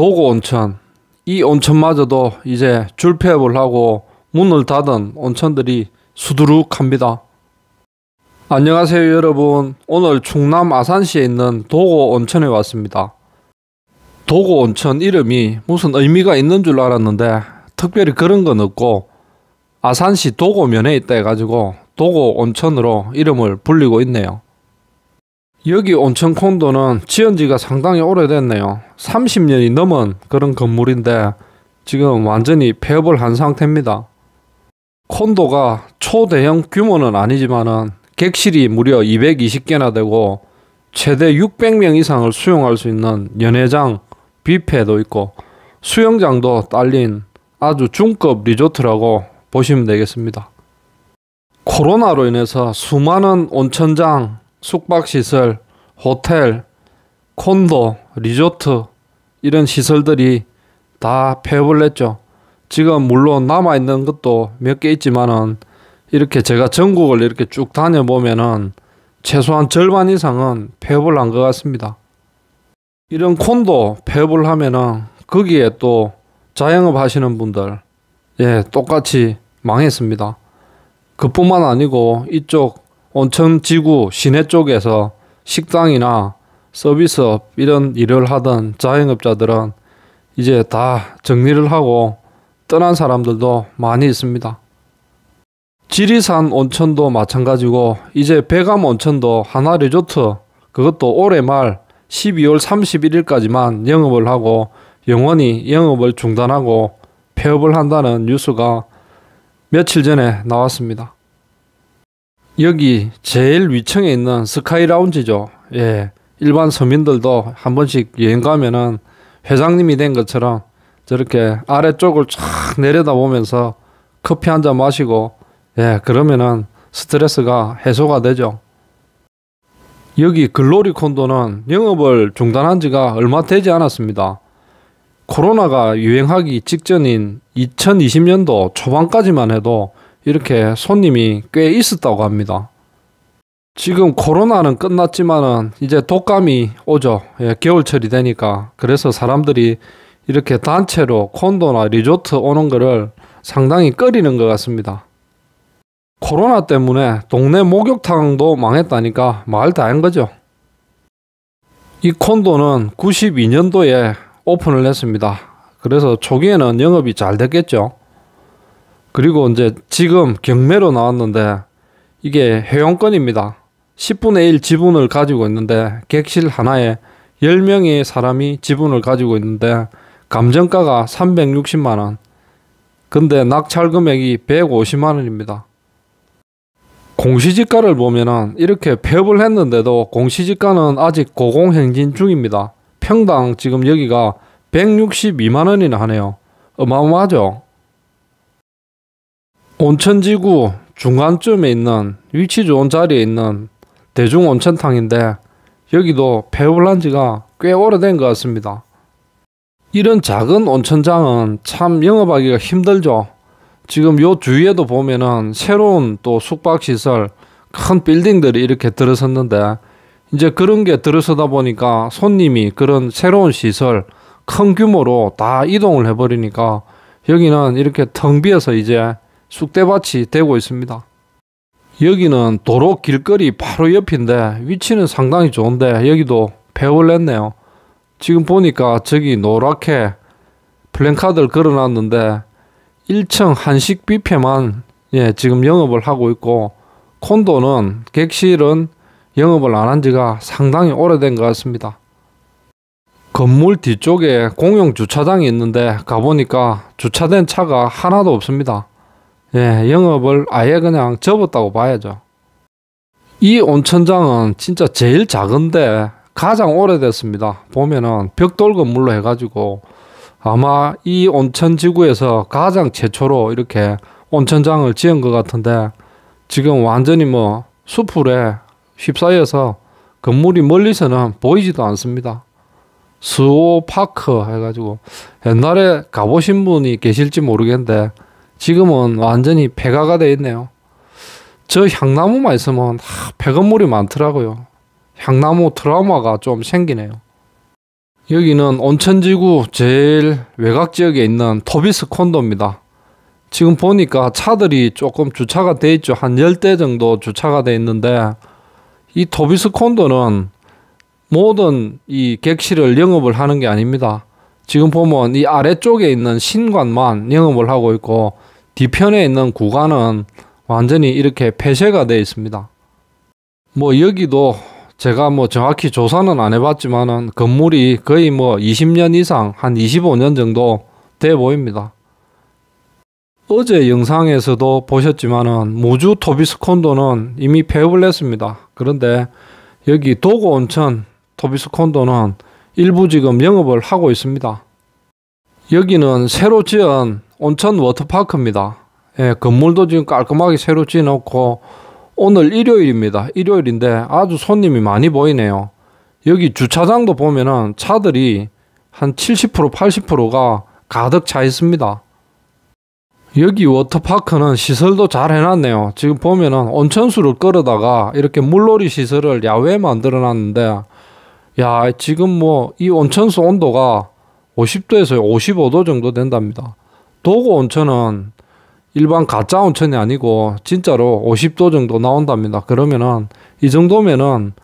도고 온천. 이 온천마저도 이제 줄폐업을 하고 문을 닫은 온천들이 수두룩합니다. 안녕하세요 여러분. 오늘 충남 아산시에 있는 도고 온천에 왔습니다. 도고 온천 이름이 무슨 의미가 있는 줄 알았는데 특별히 그런 건 없고 아산시 도고면에 있다 해가지고 도고 온천으로 이름을 불리고 있네요. 여기 온천 콘도는 지은 지가 상당히 오래됐네요. 30년이 넘은 그런 건물인데 지금 완전히 폐업을 한 상태입니다. 콘도가 초대형 규모는 아니지만은 객실이 무려 220개나 되고 최대 600명 이상을 수용할 수 있는 연회장, 뷔페도 있고 수영장도 딸린 아주 중급 리조트라고 보시면 되겠습니다. 코로나로 인해서 수많은 온천장, 숙박시설, 호텔, 콘도, 리조트 이런 시설들이 다 폐업을 했죠. 지금 물론 남아있는 것도 몇 개 있지만은 이렇게 제가 전국을 이렇게 쭉 다녀보면은 최소한 절반 이상은 폐업을 한 것 같습니다. 이런 콘도 폐업을 하면은 거기에 또 자영업 하시는 분들 예 똑같이 망했습니다. 그뿐만 아니고 이쪽 온천지구 시내 쪽에서 식당이나 서비스업 이런 일을 하던 자영업자들은 이제 다 정리를 하고 떠난 사람들도 많이 있습니다. 지리산 온천도 마찬가지고 이제 백암 온천도 하나 리조트 그것도 올해 말 12월 31일까지만 영업을 하고 영원히 영업을 중단하고 폐업을 한다는 뉴스가 며칠 전에 나왔습니다. 여기 제일 위층에 있는 스카이 라운지죠. 예. 일반 서민들도 한 번씩 여행 가면은 회장님이 된 것처럼 저렇게 아래쪽을 쫙 내려다보면서 커피 한 잔 마시고 예, 그러면은 스트레스가 해소가 되죠. 여기 글로리 콘도는 영업을 중단한 지가 얼마 되지 않았습니다. 코로나가 유행하기 직전인 2020년도 초반까지만 해도 이렇게 손님이 꽤 있었다고 합니다. 지금 코로나는 끝났지만은 이제 독감이 오죠. 예, 겨울철이 되니까. 그래서 사람들이 이렇게 단체로 콘도나 리조트 오는 거를 상당히 꺼리는 것 같습니다. 코로나 때문에 동네 목욕탕도 망했다니까 말 다 한 거죠. 이 콘도는 92년도에 오픈을 했습니다. 그래서 초기에는 영업이 잘 됐겠죠. 그리고 이제 지금 경매로 나왔는데 이게 회원권입니다. 10분의 1 지분을 가지고 있는데 객실 하나에 10명의 사람이 지분을 가지고 있는데 감정가가 360만 원. 근데 낙찰 금액이 150만 원입니다. 공시지가를 보면은 이렇게 폐업을 했는데도 공시지가는 아직 고공행진 중입니다. 평당 지금 여기가 162만 원이나 하네요. 어마어마하죠? 온천지구 중간쯤에 있는 위치 좋은 자리에 있는 대중 온천탕인데 여기도 폐업한 지가 꽤 오래된 것 같습니다. 이런 작은 온천장은 참 영업하기가 힘들죠. 지금 요 주위에도 보면은 새로운 또 숙박시설 큰 빌딩들이 이렇게 들어섰는데 이제 그런 게 들어서다 보니까 손님이 그런 새로운 시설 큰 규모로 다 이동을 해버리니까 여기는 이렇게 텅 비어서 이제 쑥대밭이 되고 있습니다. 여기는 도로 길거리 바로 옆인데 위치는 상당히 좋은데 여기도 폐업을 했네요. 지금 보니까 저기 노랗게 플랜카드를 걸어놨는데 1층 한식 뷔페만 예, 지금 영업을 하고 있고 콘도는 객실은 영업을 안 한 지가 상당히 오래된 것 같습니다. 건물 뒤쪽에 공용 주차장이 있는데 가보니까 주차된 차가 하나도 없습니다. 예, 영업을 아예 그냥 접었다고 봐야죠. 이 온천장은 진짜 제일 작은데 가장 오래됐습니다. 보면은 벽돌 건물로 해가지고 아마 이 온천 지구에서 가장 최초로 이렇게 온천장을 지은 것 같은데 지금 완전히 뭐 수풀에 휩싸여서 건물이 멀리서는 보이지도 않습니다. 수오파크 해가지고 옛날에 가보신 분이 계실지 모르겠는데 지금은 완전히 배가가 돼 있네요. 저 향나무만 있으면 하, 배건물이 많더라고요. 향나무 트라우마가 좀 생기네요. 여기는 온천지구 제일 외곽 지역에 있는 토비스 콘도입니다. 지금 보니까 차들이 조금 주차가 돼 있죠. 한 10대 정도 주차가 돼 있는데 이 토비스 콘도는 모든 이 객실을 영업을 하는 게 아닙니다. 지금 보면 이 아래쪽에 있는 신관만 영업을 하고 있고 뒤편에 있는 구간은 완전히 이렇게 폐쇄가 되어 있습니다. 뭐 여기도 제가 뭐 정확히 조사는 안 해봤지만은 건물이 거의 뭐 20년 이상 한 25년 정도 돼 보입니다. 어제 영상에서도 보셨지만은 무주 토비스콘도는 이미 폐업을 했습니다. 그런데 여기 도고 온천 토비스콘도는 일부 지금 영업을 하고 있습니다. 여기는 새로 지은 온천 워터파크입니다. 예, 건물도 지금 깔끔하게 새로 지어놓고 오늘 일요일입니다. 일요일인데 아주 손님이 많이 보이네요. 여기 주차장도 보면은 차들이 한 70% 80%가 가득 차 있습니다. 여기 워터파크는 시설도 잘 해놨네요. 지금 보면은 온천수를 끌어다가 이렇게 물놀이 시설을 야외에 만들어 놨는데, 야, 지금 뭐 이 온천수 온도가 50도에서 55도 정도 된답니다. 도구 온천은 일반 가짜 온천이 아니고 진짜로 50도 정도 나온답니다. 그러면은 이 정도면은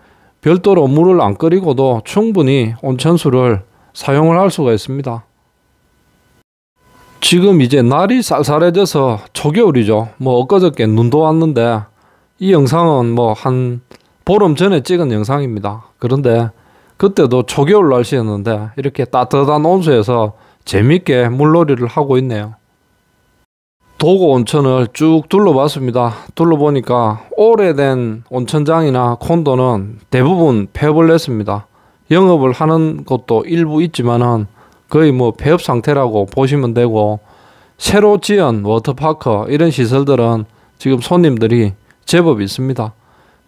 별도로 물을 안 끓이고도 충분히 온천수를 사용을 할 수가 있습니다. 지금 이제 날이 쌀쌀해져서 초겨울이죠. 뭐 엊그저께 눈도 왔는데 이 영상은 뭐 한 보름 전에 찍은 영상입니다. 그런데 그때도 초겨울 날씨였는데 이렇게 따뜻한 온수에서 재밌게 물놀이를 하고 있네요. 도고 온천을 쭉 둘러봤습니다. 둘러보니까 오래된 온천장이나 콘도는 대부분 폐업을 했습니다. 영업을 하는 것도 일부 있지만은 거의 뭐 폐업 상태라고 보시면 되고 새로 지은 워터파크 이런 시설들은 지금 손님들이 제법 있습니다.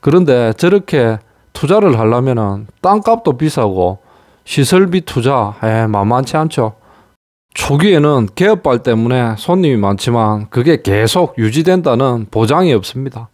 그런데 저렇게 투자를 하려면은 땅값도 비싸고 시설비 투자 에 만만치 않죠. 초기에는 개업발 때문에 손님이 많지만 그게 계속 유지된다는 보장이 없습니다.